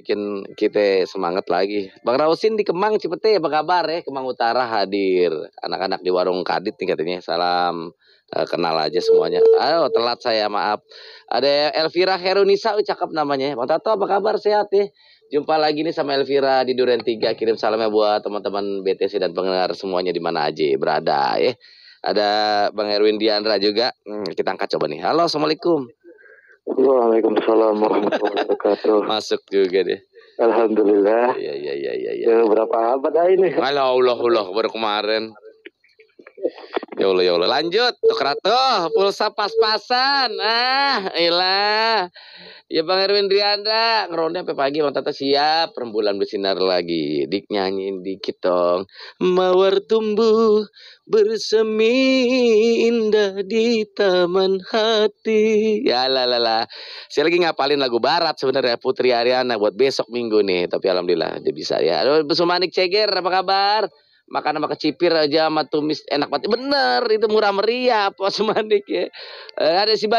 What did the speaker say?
bikin kita semangat lagi. Bang Rausin di Kemang Cipete apa kabar ya? Kemang Utara hadir. Anak-anak di warung Kadit nih katanya. Salam eh, kenal aja semuanya. Ayo telat saya maaf. Ada Elvira Herunisa cakep namanya. Bang Tato apa kabar sehat ya? Jumpa lagi nih sama Elvira di Duren 3. Kirim salamnya buat teman-teman BTC dan pendengar semuanya di mana aja berada ya. Ada Bang Erwin Diandra juga. Hmm, kita angkat coba nih. Halo, Assalamualaikum. Waalaikumsalam warahmatullahi wabarakatuh. Masuk juga deh. Alhamdulillah. Iya, iya iya iya iya. Ya. Berapa abad ah ini? Malah Allah Allah baru kemarin. Ya Allah ya Allah. Lanjut Tukrato, pulsa pas-pasan. Ah, ilah. Ya Bang Erwin Drianda, ngeronda sampai pagi Bang Tata siap rembulan bersinar lagi. Dik nyanyiin dikit dong. Mawar tumbuh bersemi jadi teman hati. Ya lah lah lah. Saya lagi ngapalin lagu barat sebenarnya Putri Ariana buat besok minggu nih. Tapi alhamdulillah dia bisa ya. Halo Besumanik Ceger apa kabar? Makan sama kecipir aja sama tumis enak banget. Bener itu murah meriah Pak Sumanik ya. Eh, ada si